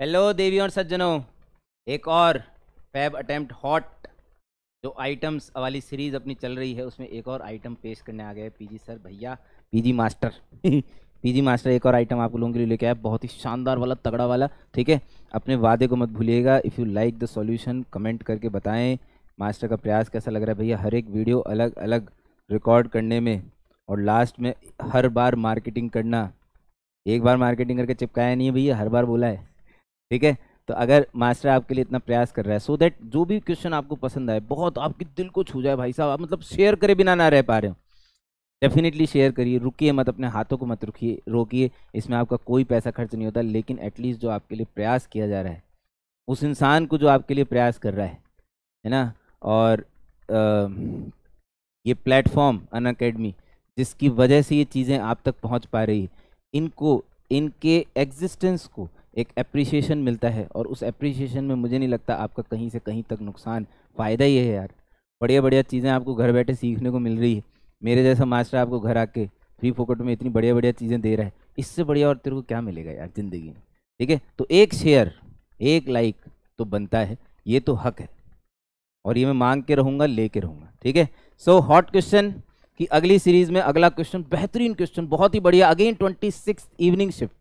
hello देवी और सज्जनों एक और फैब अटेम्प्ट हॉट जो आइटम्स वाली सीरीज अपनी चल रही है उसमें एक और आइटम पेश करने आ गए पीजी सर भैया पीजी मास्टर पीजी मास्टर एक और आइटम आप लोगों के लिए लेके आया बहुत ही शानदार वाला तगड़ा वाला ठीक है अपने वादे को मत भूलिएगा if you like the solution comment करके बताएं मास्टर का प्रयास कैसा लग रहा है भैया हर एक वीडियो अलग अलग रिकॉर्ड करने में और लास्ट में हर बार मार्केटिंग करना एक बार मार्केटिंग करके चिपकाया नहीं है भैया हर बार बोला है ठीक है तो अगर मास्टर आपके लिए इतना प्रयास कर रहा है सो so दैट जो भी क्वेश्चन आपको पसंद आए बहुत आपके दिल को छू जाए भाई साहब आप मतलब शेयर करे बिना ना रह पा रहे हो डेफिनेटली शेयर करिए रुकिए मत अपने हाथों को मत रुकिए रोकिए इसमें आपका कोई पैसा खर्च नहीं होता लेकिन एटलीस्ट जो आपके लिए प्रयास किया जा रहा है उस इंसान को जो आपके लिए प्रयास कर रहा है है ना और आ, ये प्लेटफॉर्म अन अकेडमी जिसकी वजह से ये चीज़ें आप तक पहुंच पा रही है इनको इनके एग्जिस्टेंस को एक अप्रिसिएशन मिलता है और उस अप्रिसिएशन में मुझे नहीं लगता आपका कहीं से कहीं तक नुकसान फ़ायदा ही है यार बढ़िया बढ़िया चीज़ें आपको घर बैठे सीखने को मिल रही है मेरे जैसा मास्टर आपको घर आके फ्री फोकट में इतनी बढ़िया बढ़िया चीज़ें दे रहा है इससे बढ़िया और तेरे को क्या मिलेगा यार ज़िंदगी में ठीक है तो एक शेयर एक लाइक तो बनता है ये तो हक है और ये मैं मांग के रहूँगा ले के रहूँगा ठीक है सो हॉट क्वेश्चन की अगली सीरीज़ में अगला क्वेश्चन बेहतरीन क्वेश्चन बहुत ही बढ़िया अगेन ट्वेंटी इवनिंग शिफ्ट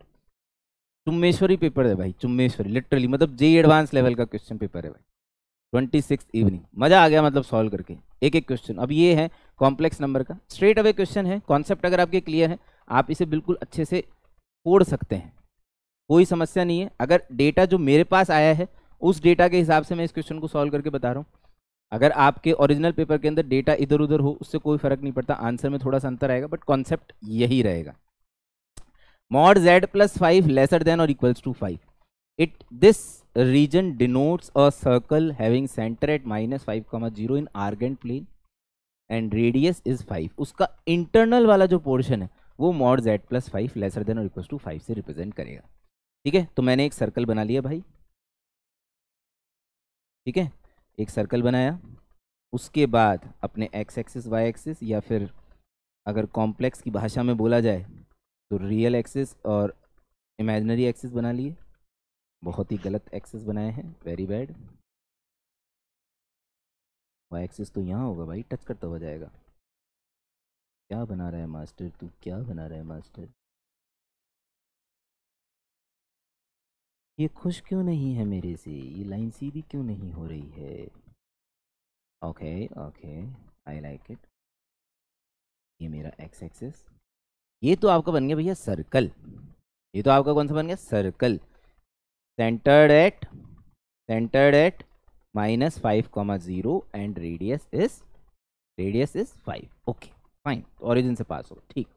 चुम्बेश्वरी पेपर है भाई चुम्बेश्वरी लिटरली मतलब जे एडवांस लेवल का क्वेश्चन पेपर है भाई ट्वेंटी सिक्स इवनिंग मज़ा आ गया मतलब सॉल्व करके एक एक क्वेश्चन अब ये है कॉम्प्लेक्स नंबर का स्ट्रेट अवे क्वेश्चन है कॉन्सेप्ट अगर आपके क्लियर है आप इसे बिल्कुल अच्छे से फोड़ सकते हैं कोई समस्या नहीं है अगर डेटा जो मेरे पास आया है उस डेटा के हिसाब से मैं इस क्वेश्चन को सॉल्व करके बता रहा हूँ अगर आपके ओरिजिनल पेपर के अंदर डेटा इधर उधर हो उससे कोई फर्क नहीं पड़ता आंसर में थोड़ा सा अंतर आएगा बट कॉन्सेप्ट यही रहेगा mod z plus 5 lesser than or equals to 5 it this region denotes a circle having center at minus 5 comma 0 in argand plane and radius is 5 उसका internal वाला जो portion है वो mod z plus 5 lesser than or equals to 5 से represent करेगा ठीक है तो मैंने एक circle बना लिया भाई ठीक है एक सर्कल बनाया उसके बाद अपने एक्स एक्सिस वाई एक्सिस या फिर अगर कॉम्प्लेक्स की भाषा में बोला जाए तो रियल एक्सेस और इमेजनरी एक्सेस बना लिए बहुत ही गलत एक्सेस बनाए हैं वेरी बैड वाई एक्सेस तो यहाँ होगा भाई टच करता हुआ जाएगा क्या बना रहा है मास्टर तू क्या बना रहा है मास्टर ये खुश क्यों नहीं है मेरे से ये लाइन सीधी क्यों नहीं हो रही है okay okay I like it ये मेरा एक्स एक्सेस ये तो आपका बन गया भैया सर्कल ये तो आपका कौन सा बन गया circle centred at centred at minus five comma zero and radius is radius is five okay fine origin से पास हो ठीक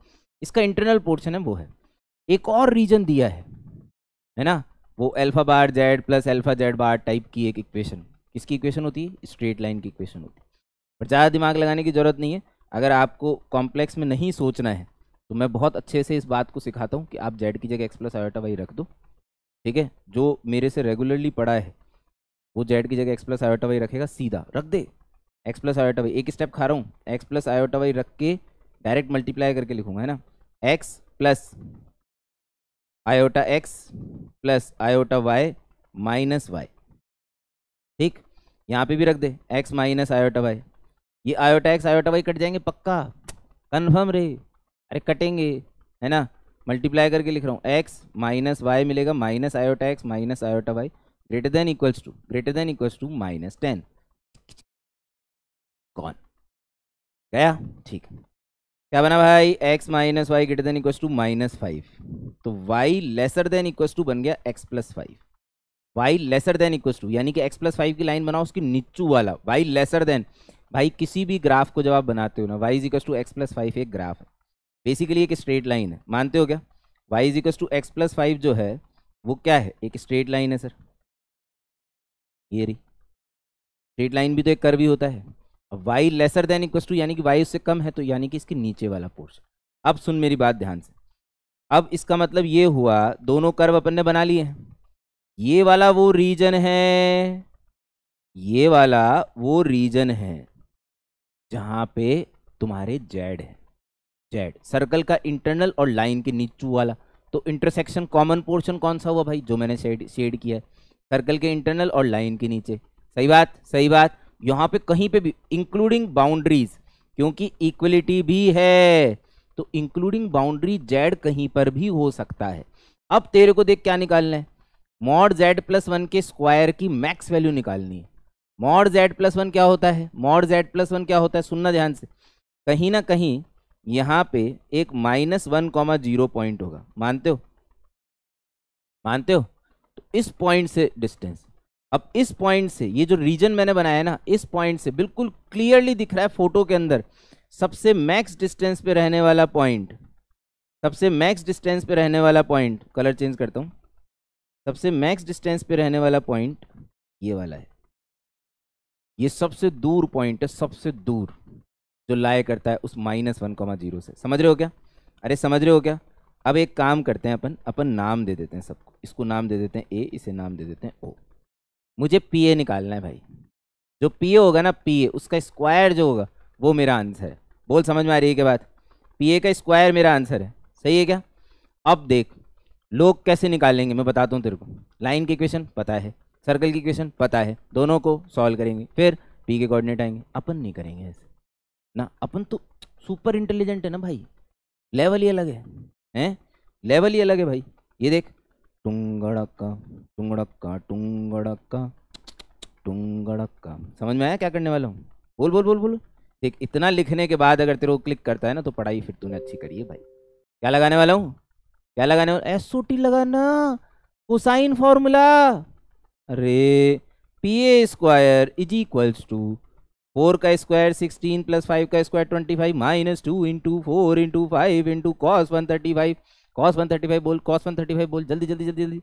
इसका इंटरनल पोर्शन है वो है एक और रीजन दिया है है ना वो alpha bar Z plus alpha Z bar type की एक इक्वेशन किसकी इक्वेशन होती है स्ट्रेट लाइन की इक्वेशन होती है पर ज़्यादा दिमाग लगाने की ज़रूरत नहीं है अगर आपको कॉम्प्लेक्स में नहीं सोचना है तो मैं बहुत अच्छे से इस बात को सिखाता हूँ कि आप जेड की जगह एक्स प्लस आयोटा वाई रख दो ठीक है जो मेरे से रेगुलरली पढ़ा है वो जेड की जगह एक्स प्लस आयोटा वाई रखेगा सीधा रख दे एक्स प्लस आयोटा वाई एक स्टेप खा रहा हूँ एक्स प्लस आयोटा वाई रख के डायरेक्ट मल्टीप्लाई करके लिखूंगा है ना X plus iota X plus iota Y minus Y ठीक यहाँ पे भी रख दे एक्स माइनस आयोटा वाई ये iota X iota Y cut जाएंगे पक्का कन्फर्म रे अरे कटेंगे है ना मल्टीप्लाई करके लिख रहा हूँ एक्स माइनस वाई मिलेगा minus iota X minus iota Y greater than equals to greater than equals to minus ten कौन गया ठीक क्या बना भाई X minus Y greater than equals to minus five तो Y lesser than equals to बन गया X plus five Y lesser than equals to यानी कि एक्स प्लस फाइव की लाइन बनाओ उसकी नीचू वाला वाई लेसर देन भाई किसी भी ग्राफ को जब आप बनाते हो ना Y is equal to X plus five एक ग्राफ है बेसिकली एक स्ट्रेट लाइन है मानते हो क्या Y is equals to X plus five जो है वो क्या है एक स्ट्रेट लाइन है सर ये रही स्ट्रेट लाइन भी तो एक कर भी होता है अब Y lesser than equals to यानी कि वाई उससे कम है तो यानी कि इसके नीचे वाला पोर्शन अब सुन मेरी बात ध्यान से अब इसका मतलब ये हुआ दोनों कर्व अपन ने बना लिए हैं ये वाला वो रीजन है ये वाला वो रीजन है जहाँ पे तुम्हारे जेड है जेड सर्कल का इंटरनल और लाइन के नीचू वाला तो इंटरसेक्शन कॉमन पोर्शन कौन सा हुआ भाई जो मैंने शेड शेड किया है सर्कल के इंटरनल और लाइन के नीचे सही बात सही बात यहाँ पे कहीं पे भी इंक्लूडिंग बाउंड्रीज क्योंकि इक्वलिटी भी है तो इंक्लूडिंग बाउंड्री जेड कहीं पर भी हो सकता है अब तेरे को देख क्या निकालना है मॉड जेड प्लस वन के स्क्वायर की मैक्स वैल्यू निकालनी है मॉड जेड प्लस वन क्या होता है मॉड जेड प्लस वन क्या होता है सुनना ध्यान से कहीं ना कहीं यहाँ पे एक minus one comma zero point होगा मानते हो मानते हो तो इस पॉइंट से डिस्टेंस अब इस पॉइंट से ये जो रीजन मैंने बनाया है ना इस पॉइंट से बिल्कुल क्लियरली दिख रहा है फोटो के अंदर सबसे मैक्स डिस्टेंस पे रहने वाला पॉइंट सबसे मैक्स डिस्टेंस पे रहने वाला पॉइंट कलर चेंज करता हूँ सबसे मैक्स डिस्टेंस पे रहने वाला पॉइंट ये वाला है ये सबसे दूर पॉइंट है सबसे दूर जो लाए करता है उस माइनस वन कॉमा जीरो से समझ रहे हो क्या अरे समझ रहे हो क्या अब एक काम करते हैं अपन अपन नाम दे देते हैं सबको इसको नाम दे देते हैं ए इसे नाम दे देते हैं ओ मुझे पी ए निकालना है भाई जो पी ए होगा ना पी ए उसका स्क्वायर जो होगा वो मेरा आंसर है बोल समझ में आ रही है क्या बात पी ए का स्क्वायर मेरा आंसर है सही है क्या अब देख लोग कैसे निकालेंगे मैं बताता हूँ तेरे को लाइन की इक्वेशन पता है सर्कल की इक्वेशन पता है दोनों को सॉल्व करेंगे फिर पी के कोऑर्डिनेट आएंगे अपन नहीं करेंगे ऐसे ना अपन तो सुपर इंटेलिजेंट है ना भाई लेवल ही अलग है हैं लेवल ही अलग है भाई ये देख टुंगड़क्का टुंगड़क्का टुंगड़क्का टुंगड़क्का समझ में आया क्या करने वाला हूँ बोल बोल बोल बोल देख इतना लिखने के बाद अगर तेरे को क्लिक करता है ना तो पढ़ाई फिर तूने अच्छी करी है भाई क्या लगाने वाला हूँ क्या लगाने वाला एस ओ टी लगाना कोसाइन फॉर्मूला अरे P A square is equals to four का स्क्वायर सिक्सटीन प्लस फाइव का square twenty five minus two into four into five into cos one thirty five cos one thirty five बोल cos one thirty five बोल जल्दी जल्दी जल्दी जल्दी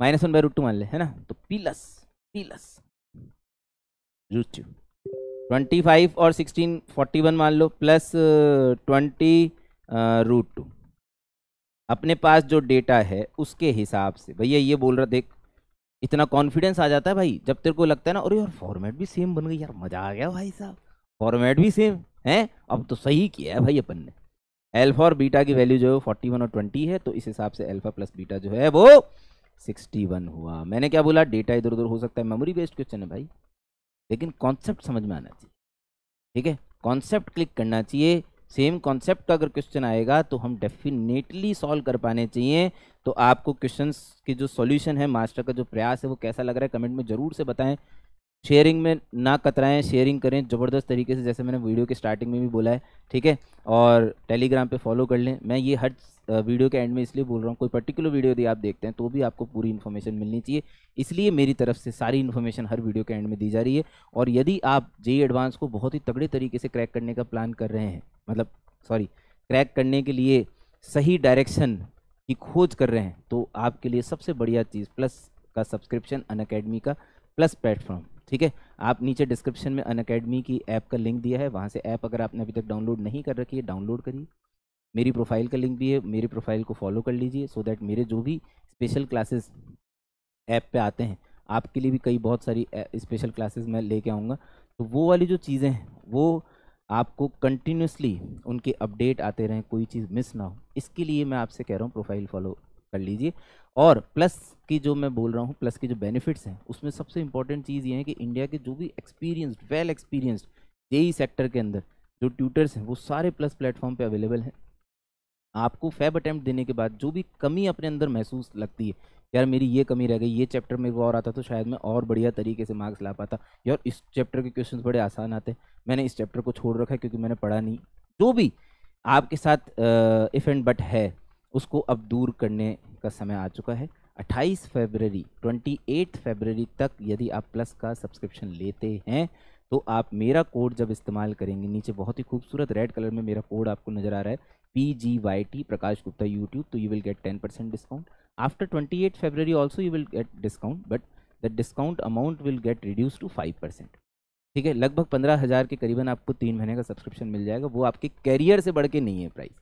minus one by root two मान ले है ना तो plus plus root two twenty five और सिक्सटीन फोर्टी वन मान लो प्लस ट्वेंटी रूट टू अपने पास जो डेटा है उसके हिसाब से भैया ये बोल रहा देख इतना कॉन्फिडेंस आ जाता है भाई जब तेरे को लगता है ना अरे यार फॉर्मेट भी सेम बन गई यार मज़ा आ गया भाई साहब फॉर्मेट भी सेम है अब तो सही किया है भाई अपन ने एल्फा और बीटा की वैल्यू जो है फोर्टी वन और ट्वेंटी है तो इस हिसाब से एल्फा प्लस बीटा जो है वो सिक्सटी वन हुआ मैंने क्या बोला डेटा इधर उधर हो सकता है मेमोरी बेस्ड क्वेश्चन है भाई लेकिन कॉन्सेप्ट समझ में आना चाहिए ठीक है कॉन्सेप्ट क्लिक करना चाहिए सेम कॉन्सेप्ट का अगर क्वेश्चन आएगा तो हम डेफिनेटली सॉल्व कर पाने चाहिए तो आपको क्वेश्चंस की जो सॉल्यूशन है मास्टर का जो प्रयास है वो कैसा लग रहा है कमेंट में ज़रूर से बताएं शेयरिंग में ना कतराएं शेयरिंग करें ज़बरदस्त तरीके से जैसे मैंने वीडियो के स्टार्टिंग में भी बोला है ठीक है और टेलीग्राम पे फॉलो कर लें मैं ये हर वीडियो के एंड में इसलिए बोल रहा हूँ कोई पर्टिकुलर वीडियो यदि आप देखते हैं तो भी आपको पूरी इन्फॉर्मेशन मिलनी चाहिए इसलिए मेरी तरफ से सारी इन्फॉर्मेशन हर वीडियो के एंड में दी जा रही है और यदि आप जे एडवांस को बहुत ही तगड़े तरीके से क्रैक करने का प्लान कर रहे हैं मतलब सॉरी क्रैक करने के लिए सही डायरेक्शन की खोज कर रहे हैं तो आपके लिए सबसे बढ़िया चीज़ प्लस का सब्सक्रिप्शन अन का प्लस प्लेटफॉर्म ठीक है आप नीचे डिस्क्रिप्शन में अन अकेडमी की ऐप का लिंक दिया है वहाँ से ऐप अगर आपने अभी तक डाउनलोड नहीं कर रखी है डाउनलोड करिए मेरी प्रोफाइल का लिंक भी है मेरी प्रोफाइल को फॉलो कर लीजिए सो दैट मेरे जो भी स्पेशल क्लासेस ऐप पे आते हैं आपके लिए भी कई बहुत सारी स्पेशल क्लासेस मैं लेके आऊँगा तो वो वाली जो चीज़ें हैं वो आपको कंटिन्यूसली उनके अपडेट आते रहें कोई चीज़ मिस ना हो इसके लिए मैं आपसे कह रहा हूँ प्रोफाइल फॉलो कर लीजिए और प्लस की जो मैं बोल रहा हूँ प्लस के जो बेनिफिट्स हैं उसमें सबसे इंपॉर्टेंट चीज़ ये है कि इंडिया के जो भी experienced well experienced JE sector के अंदर जो ट्यूटर्स हैं वो सारे प्लस प्लेटफॉर्म पे अवेलेबल हैं आपको फैब अटैम्प्ट देने के बाद जो भी कमी अपने अंदर महसूस लगती है यार मेरी ये कमी रह गई ये चैप्टर मेरे को और आता तो शायद मैं और बढ़िया तरीके से मार्क्स ला पाता यार इस चैप्टर के क्वेश्चंस बड़े आसान आते मैंने इस चैप्टर को छोड़ रखा है क्योंकि मैंने पढ़ा नहीं जो भी आपके साथ इफ़ एंड बट है उसको अब दूर करने का समय आ चुका है 28 फरवरी 28 फरवरी तक यदि आप प्लस का सब्सक्रिप्शन लेते हैं तो आप मेरा कोड जब इस्तेमाल करेंगे नीचे बहुत ही खूबसूरत रेड कलर में मेरा कोड आपको नज़र आ रहा है P G Y T Prakash Gupta YouTube तो you will get ten percent discount after twenty eight February also you will get discount but the discount amount will get reduce to five percent ठीक है लगभग पंद्रह हज़ार के करीबन आपको तीन महीने का सब्सक्रिप्शन मिल जाएगा वो आपके कैरियर से बढ़ के नहीं है प्राइस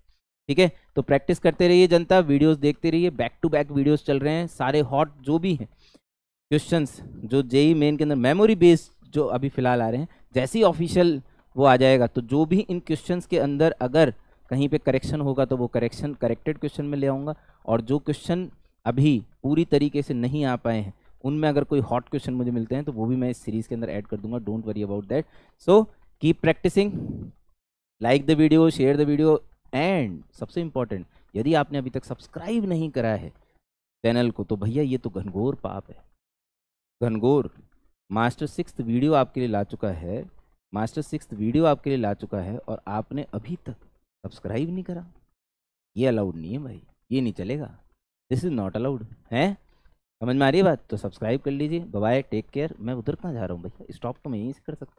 ठीक है तो प्रैक्टिस करते रहिए जनता वीडियोस देखते रहिए बैक टू बैक वीडियोस चल रहे हैं सारे हॉट जो भी हैं क्वेश्चंस जो जेई मेन e के अंदर मेमोरी बेस्ड जो अभी फिलहाल आ रहे हैं जैसे ही ऑफिशियल वो आ जाएगा तो जो भी इन क्वेश्चंस के अंदर अगर कहीं पे करेक्शन होगा तो वो करेक्शन करेक्टेड क्वेश्चन में ले आऊँगा और जो क्वेश्चन अभी पूरी तरीके से नहीं आ पाए हैं उनमें अगर कोई हॉट क्वेश्चन मुझे मिलते हैं तो वो भी मैं इस सीरीज़ के अंदर ऐड कर दूंगा don't worry about that so keep practising like the video share the video and सबसे इम्पॉर्टेंट यदि आपने अभी तक सब्सक्राइब नहीं करा है चैनल को तो भैया ये तो घनघोर पाप है घनघोर मास्टर सिक्स वीडियो आपके लिए ला चुका है मास्टर सिक्स वीडियो आपके लिए ला चुका है और आपने अभी तक सब्सक्राइब नहीं करा ये अलाउड नहीं है भाई ये नहीं चलेगा दिस इज़ नॉट अलाउड है समझ में आ रही है बात तो सब्सक्राइब कर लीजिए बाय टेक केयर मैं उधर कहाँ जा रहा हूँ भैया स्टॉप तो मैं यहीं से कर सकता हूँ